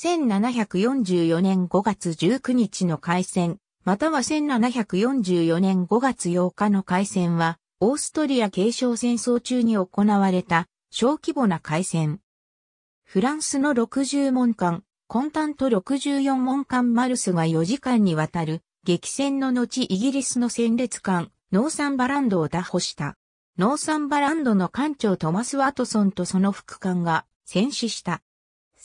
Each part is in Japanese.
1744年5月19日の開戦、または1744年5月8日の開戦は、オーストリア継承戦争中に行われた小規模な開戦。フランスの60門艦、コンタント64門艦マルスが4時間にわたる激戦の後イギリスの戦列艦、ノーサンバランドを打破した。ノーサンバランドの艦長トマス・ワトソンとその副艦が戦死した。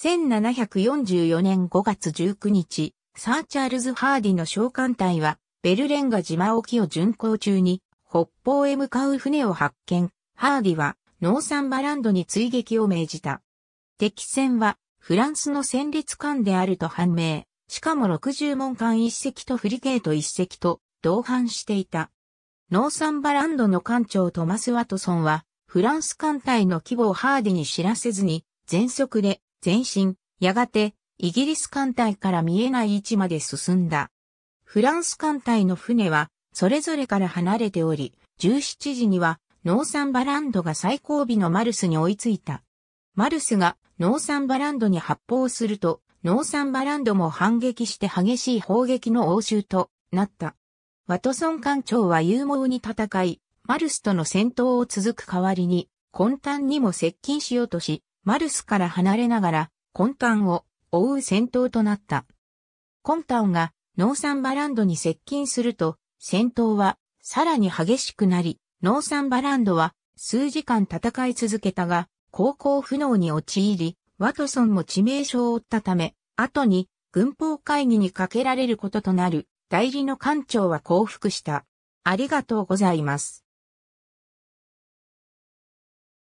1744年5月19日、サー・チャールズ・ハーディの召喚隊は、ベルレンガ島沖を巡航中に、北方へ向かう船を発見。ハーディは、ノーサンバランドに追撃を命じた。敵船は、フランスの戦列艦であると判明。しかも60門艦1隻とフリゲート1隻と同伴していた。ノーサンバランドの艦長トマス・ワトソンは、フランス艦隊の規模をハーディに知らせずに、全速で前進、やがて、イギリス艦隊から見えない位置まで進んだ。フランス艦隊の船は、それぞれから離れており、17時には、ノーサンバランドが最後尾のマルスに追いついた。マルスがノーサンバランドに発砲すると、ノーサンバランドも反撃して激しい砲撃の応酬となった。ワトソン艦長は勇猛に戦い、マルスとの戦闘を続く代わりに、混沌にも接近しようとし、マルスから離れながら、タンを追う戦闘となった。タンがノーサンバランドに接近すると、戦闘はさらに激しくなり、ノーサンバランドは数時間戦い続けたが、航行不能に陥り、ワトソンも致命傷を負ったため、後に軍法会議にかけられることとなる代理の艦長は降伏した。ありがとうございます。